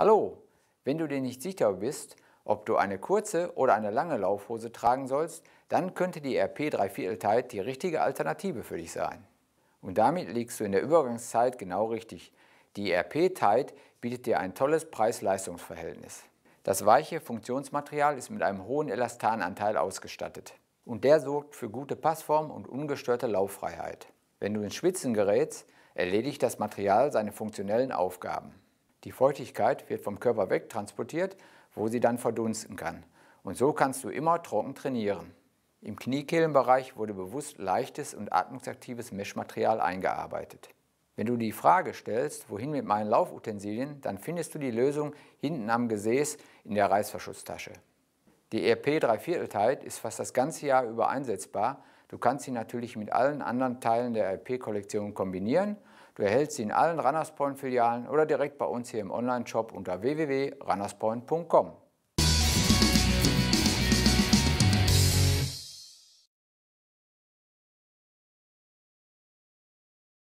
Hallo, wenn du dir nicht sicher bist, ob du eine kurze oder eine lange Laufhose tragen sollst, dann könnte die RP 3 Viertel Tight die richtige Alternative für dich sein. Und damit liegst du in der Übergangszeit genau richtig. Die RP Tight bietet dir ein tolles Preis-Leistungs-Verhältnis. Das weiche Funktionsmaterial ist mit einem hohen Elastananteil ausgestattet und der sorgt für gute Passform und ungestörte Lauffreiheit. Wenn du ins Schwitzen gerätst, erledigt das Material seine funktionellen Aufgaben. Die Feuchtigkeit wird vom Körper wegtransportiert, wo sie dann verdunsten kann. Und so kannst du immer trocken trainieren. Im Kniekehlenbereich wurde bewusst leichtes und atmungsaktives Meshmaterial eingearbeitet. Wenn du die Frage stellst, wohin mit meinen Laufutensilien, dann findest du die Lösung hinten am Gesäß in der Reißverschlusstasche. Die e RP 3 Vierteltheit ist fast das ganze Jahr über einsetzbar, Du kannst sie natürlich mit allen anderen Teilen der IP-Kollektion kombinieren. Du erhältst sie in allen Runners Point-Filialen oder direkt bei uns hier im Online-Shop unter www.runnerspoint.com.